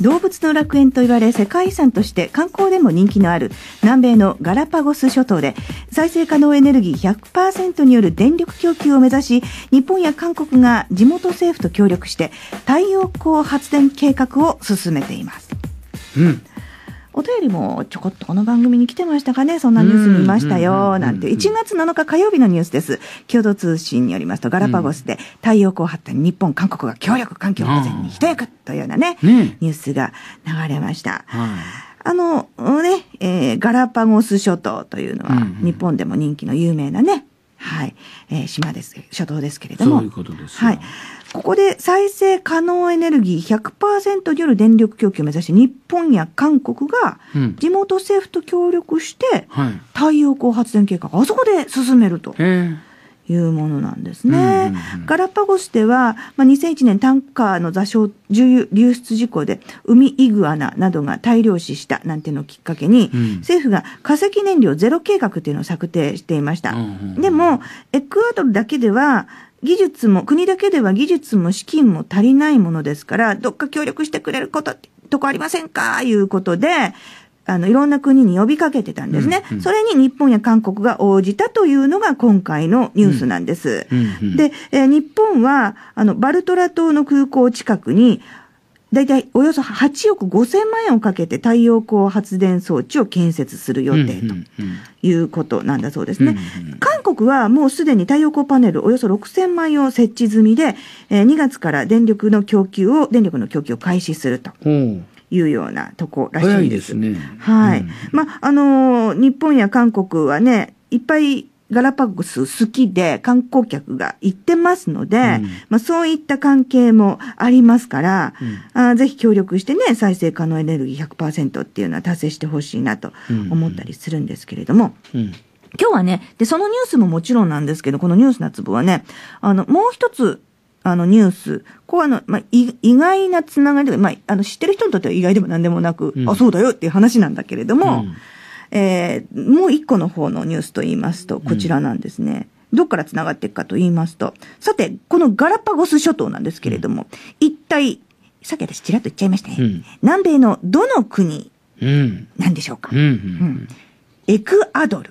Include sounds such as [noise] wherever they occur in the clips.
動物の楽園と言われ世界遺産として観光でも人気のある南米のガラパゴス諸島で再生可能エネルギー100%による電力供給を目指し日本や韓国が地元政府と協力して太陽光発電計画を進めています。うんお便りもちょこっとこの番組に来てましたかね、そんなニュース見ましたよ、なんて、1月7日火曜日のニュースです。共同通信によりますと、ガラパゴスで太陽光発展、日本、韓国が協力、環境保全に一役というようなね、ニュースが流れました。あの、ね、えー、ガラパゴス諸島というのは、日本でも人気の有名なね、はい、えー、島です、諸島ですけれども。そういうことです。はい。ここで再生可能エネルギー100%による電力供給を目指して日本や韓国が地元政府と協力して太陽光発電計画あそこで進めると。いうものなんですね。ガラパゴスでは、まあ、2001年タンカーの座礁流出事故で海イグアナなどが大量死したなんてのをきっかけに、うん、政府が化石燃料ゼロ計画というのを策定していました。でもエクアドルだけでは技術も、国だけでは技術も資金も足りないものですから、どっか協力してくれること、とこありませんかいうことで、あの、いろんな国に呼びかけてたんですね。うんうん、それに日本や韓国が応じたというのが今回のニュースなんです。で、えー、日本は、あの、バルトラ島の空港近くに、だいたいおよそ8億5千万円をかけて太陽光発電装置を建設する予定ということなんだそうですね。国はもうすでに太陽光パネルおよそ6000枚を設置済みで、えー、2月から電力の供給を、電力の供給を開始すると。いうようなとこらしいです。ですね。はい。うん、まあ、あのー、日本や韓国はね、いっぱいガラパゴス好きで観光客が行ってますので、うん、まあ、そういった関係もありますから、うん、あぜひ協力してね、再生可能エネルギー100%っていうのは達成してほしいなと思ったりするんですけれども。うん、うん今日はね、で、そのニュースももちろんなんですけど、このニュースなつぼはね、あの、もう一つ、あの、ニュース、こうあの、まあ、意外なつながりとか、まあ、あの、知ってる人にとっては意外でも何でもなく、うん、あ、そうだよっていう話なんだけれども、うん、えー、もう一個の方のニュースと言いますと、こちらなんですね。うん、どっから繋がっていくかと言いますと、さて、このガラパゴス諸島なんですけれども、一体、さっき私ちらっと言っちゃいましたね。南米のどの国なんでしょうか。うんエクアドル。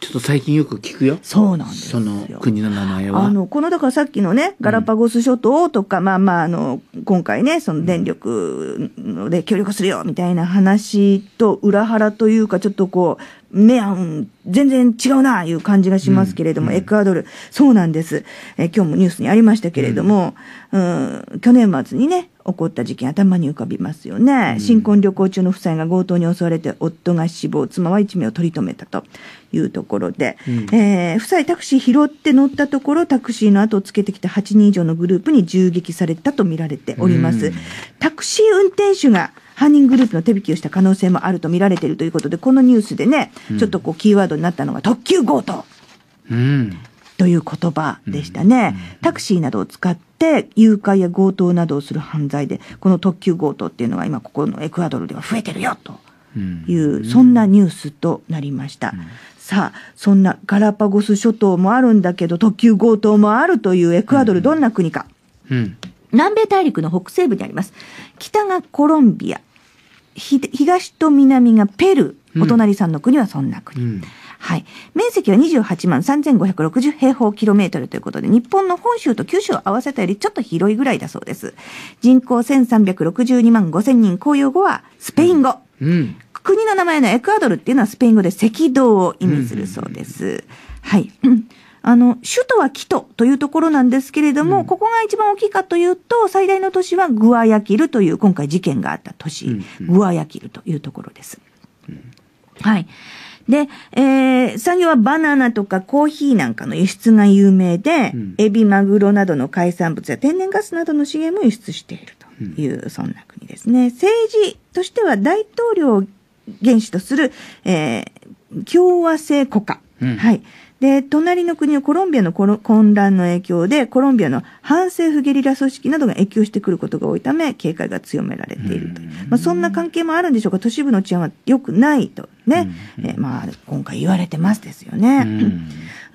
ちょっと最近よく聞くよ。そうなんですその国の名前は。あの、この、だからさっきのね、ガラパゴス諸島とか、うん、まあまあ、あの、今回ね、その電力で協力するよ、みたいな話と裏腹というか、ちょっとこう、目合う、全然違うな、いう感じがしますけれども、うん、エクアドル、そうなんです。え今日もニュースにありましたけれども、うん、うん、去年末にね、起こった事件頭に浮かびますよね、うん、新婚旅行中の夫妻が強盗に襲われて夫が死亡妻は一命を取り留めたというところで、うん、えー、夫妻タクシー拾って乗ったところタクシーの後をつけてきた8人以上のグループに銃撃されたとみられております、うん、タクシー運転手が犯人グループの手引きをした可能性もあると見られているということでこのニュースでね、ちょっとこうキーワードになったのが特急強盗。うんという言葉でしたね。タクシーなどを使っって誘拐や強盗などをする犯罪でこの特急強盗っていうのが今ここのエクアドルでは増えてるよという、うん、そんなニュースとなりました。うん、さあそんなガラパゴス諸島もあるんだけど特急強盗もあるというエクアドルどんな国か、うん、南米大陸の北西部にあります北がコロンビア東と南がペルーお隣さんの国はそんな国、うん、はい。面積は28万3560平方キロメートルということで、日本の本州と九州を合わせたよりちょっと広いぐらいだそうです。人口1362万5000人、公用語はスペイン語。うん、うん国の名前のエクアドルっていうのはスペイン語で赤道を意味するそうです。はい。[clears throat] あの、首都はキトというところなんですけれども、うん、ここが一番大きいかというと、最大の都市はグアヤキルという、今回事件があった都市、うんうん、グアヤキルというところです。うん、はい。で、えー、産業はバナナとかコーヒーなんかの輸出が有名で、うん、エビ、マグロなどの海産物や天然ガスなどの資源も輸出しているという、そんな国ですね。政治としては大統領を原始とする、えー、共和制国家。うん、はい。で、隣の国のコロンビアの混乱の影響で、コロンビアの反政府ゲリラ組織などが影響してくることが多いため、警戒が強められているという。まあ、そんな関係もあるんでしょうか、都市部の治安は良くないとね、うんうん、えまあ、今回言われてますですよね。うん、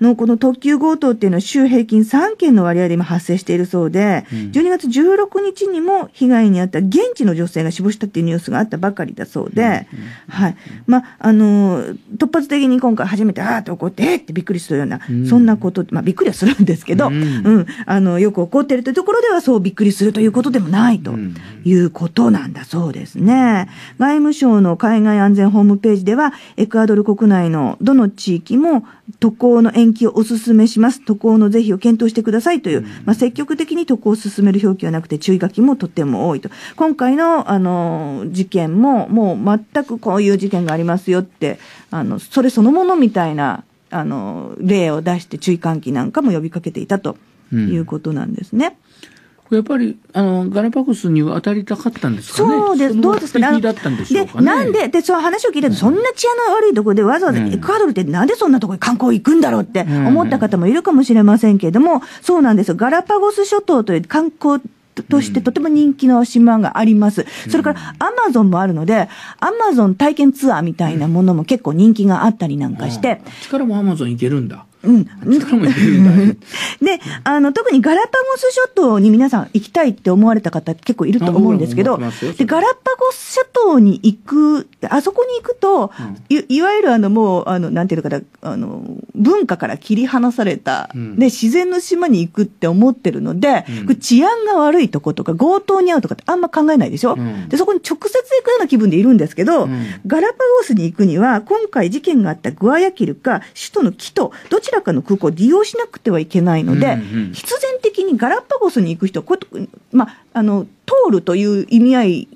[laughs] のこの特急強盗っていうのは週平均3件の割合で今発生しているそうで、うん、12月16日にも被害に遭った現地の女性が死亡したっていうニュースがあったばかりだそうで、はい。まあ、あの突発的に今回初めて、ああって怒って、えー、ってびっくりするような、うん、そんなこと、まあ、びっくりはするんですけど、うん、うん、あの、よく怒ってるというところではそうびっくりするということでもないということなんだそうですね。外務省の海外安全ホームページでは、エクアドル国内のどの地域も渡航の延期をお勧めします。渡航の是非を検討してくださいという、まあ、積極的に渡航を進める表記はなくて、注意書きもとても多いと。今回の、あの、事件も、もう全くこういう事件がありますよって、あの、それそのものみたいな、あの、例を出して注意喚起なんかも呼びかけていたということなんですね。うんやっぱりあのガラパゴスに当たりたかったんですかね、そうですどうですかね、だったんでしょうか、なんで、でその話を聞いて、そんな治安の悪いところで、わざわざエクアドルって、なんでそんなところに観光行くんだろうって思った方もいるかもしれませんけれども、そうなんですガラパゴス諸島という観光としてとても人気の島があります。それからアマゾンもあるので、アマゾン体験ツアーみたいなものも結構人気があったりなんかして。力もアマゾン行けるんだ。うん。力も入れるんだ。で、あの、特にガラパゴス諸島に皆さん行きたいって思われた方結構いると思うんですけど、で、ガラパゴス諸島に行く、あそこに行くと、うん、いいわゆるあの、もう、あの、なんていうのかな、あの、文化から切り離された、うん、で、自然の島に行くって思ってるので、うん、治安が悪いとことか、強盗に遭うとかってあんま考えないでしょ、うん、で、そこに直接行くような気分でいるんですけど、ガラパゴスに行くには、今回事件があったグアヤキルか、首都のキト、どちららかの空港を利用しなくてはいけないので、必然的にガラパゴスに行く人はこうまあ、あの通るという意味合い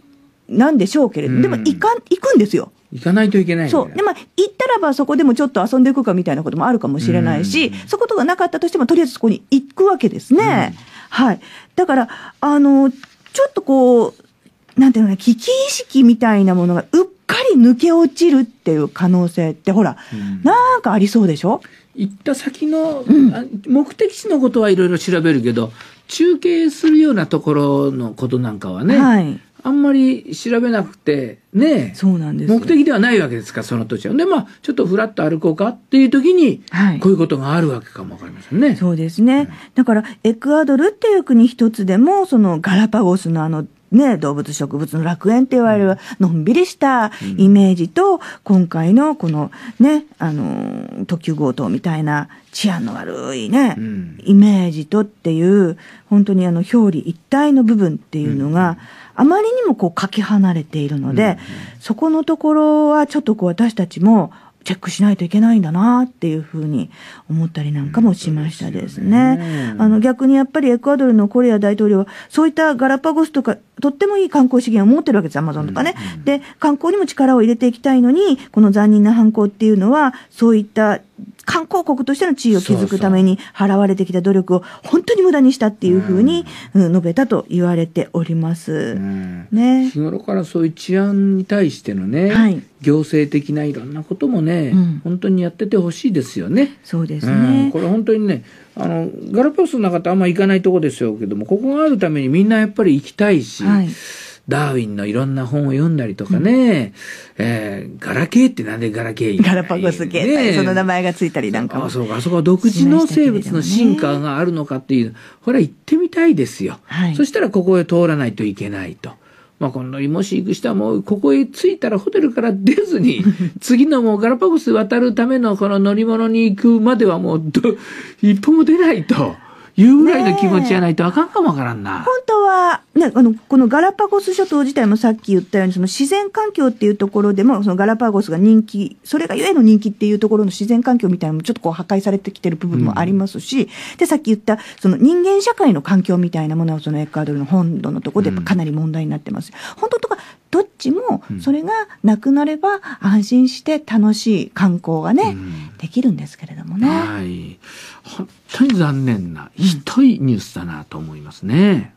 なんでしょうけれど、でも行か行くんですよ。行かないといけない、ね、そう。で、まあ、行ったらばそこでもちょっと遊んでいくかみたいなこともあるかもしれないし、うん、そういうことがなかったとしても、とりあえずそこに行くわけですね。うん、はい。だから、あの、ちょっとこう、なんていうのか危機意識みたいなものがうっかり抜け落ちるっていう可能性って、ほら、うん、ななんかありそうでしょ行った先の、う目的地のことはいろいろ調べるけど、中継するようなところのことなんかはね、はい、あんまり調べなくてねそうなんです目的ではないわけですからその土地はでまあちょっとふらっと歩こうかっていう時に、はい、こういうことがあるわけかもわかりませんねそうですね、うん、だからエクアドルっていう国一つでもそのガラパゴスのあのね、動物植物の楽園って言われるのんびりしたイメージと、今回のこのね、あの、特急強盗みたいな治安の悪いね、うん、イメージとっていう、本当にあの表裏一体の部分っていうのが、あまりにもこうかけ離れているので、うんうん、そこのところはちょっとこう私たちも、チェックしないといけないんだなっていうふうに思ったりなんかもしましたですね。すねあの逆にやっぱりエクアドルのコリア大統領はそういったガラパゴスとかとってもいい観光資源を持ってるわけです、アマゾンとかね。うんうん、で、観光にも力を入れていきたいのに、この残忍な犯行っていうのは、そういった観光国としての地位を築くために払われてきた努力を本当に無駄にしたっていうふうに、うん、述べたと言われております、ね、日頃からそういう治安に対してのね、はい、行政的ないろんなこともね、うん、本当にやっててほしいですよね。そうですね、これ本当にねあのガラパゴスの中ってあんま行かないとこでしょうけどもここがあるためにみんなやっぱり行きたいし。はいダーウィンのいろんな本を読んだりとかね、うん、えー、ガラケーってなんでガラケーガラパゴス系、ね、その名前がついたりなんかも。あ、そうか、あそこは独自の生物の進化があるのかっていう、ほら行ってみたいですよ。はい、そしたらここへ通らないといけないと。まあ、このもし行く人はもうここへ着いたらホテルから出ずに [laughs] 次のもうガラパゴス渡るためのこの乗り物に行くまではもう一歩も出ないと。いうぐらいの気持ちゃないとあかんかもわからんな。本当は、ね、あの、このガラパゴス諸島自体もさっき言ったように、その自然環境っていうところでも、そのガラパゴスが人気、それがゆえの人気っていうところの自然環境みたいなのもちょっとこう破壊されてきてる部分もありますし、うん、で、さっき言った、その人間社会の環境みたいなものは、そのエクアドルの本土のところでかなり問題になってます。うん、本当とか、どっちもそれがなくなれば安心して楽しい観光がね、うん、できるんですけれどもね。はい、本当に残念なひどいニュースだなと思いますね。